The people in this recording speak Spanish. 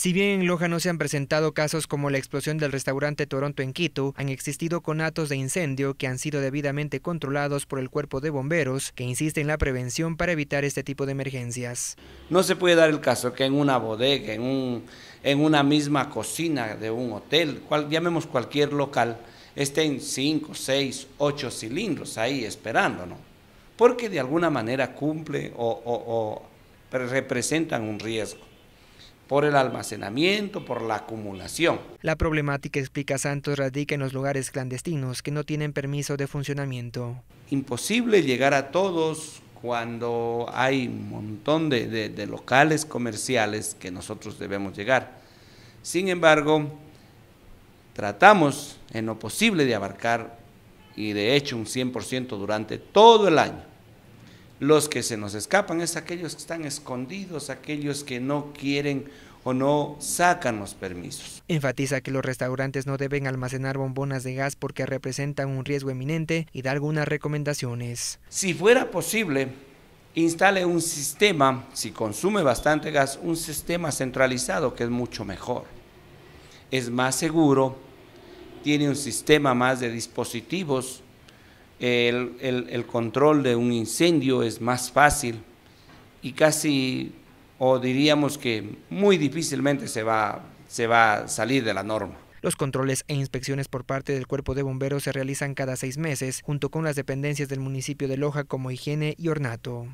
Si bien en Loja no se han presentado casos como la explosión del restaurante Toronto en Quito, han existido conatos de incendio que han sido debidamente controlados por el cuerpo de bomberos, que insiste en la prevención para evitar este tipo de emergencias. No se puede dar el caso que en una bodega, en, una misma cocina de un hotel, llamemos cualquier local, estén 5, 6, 8 cilindros ahí esperándonos, porque de alguna manera cumple o representan un riesgo por el almacenamiento, por la acumulación. La problemática, explica Santos, radica en los lugares clandestinos que no tienen permiso de funcionamiento. Imposible llegar a todos cuando hay un montón de, locales comerciales que nosotros debemos llegar. Sin embargo, tratamos en lo posible de abarcar y de hecho un 100% durante todo el año. Los que se nos escapan es aquellos que están escondidos, aquellos que no quieren o no sacan los permisos. Enfatiza que los restaurantes no deben almacenar bombonas de gas porque representan un riesgo eminente y da algunas recomendaciones. Si fuera posible, instale un sistema, si consume bastante gas, un sistema centralizado que es mucho mejor. Es más seguro, tiene un sistema más de dispositivos el, control de un incendio es más fácil y casi, o diríamos que muy difícilmente se va, se va a salir de la norma. Los controles e inspecciones por parte del cuerpo de bomberos se realizan cada seis meses, junto con las dependencias del municipio de Loja como higiene y ornato.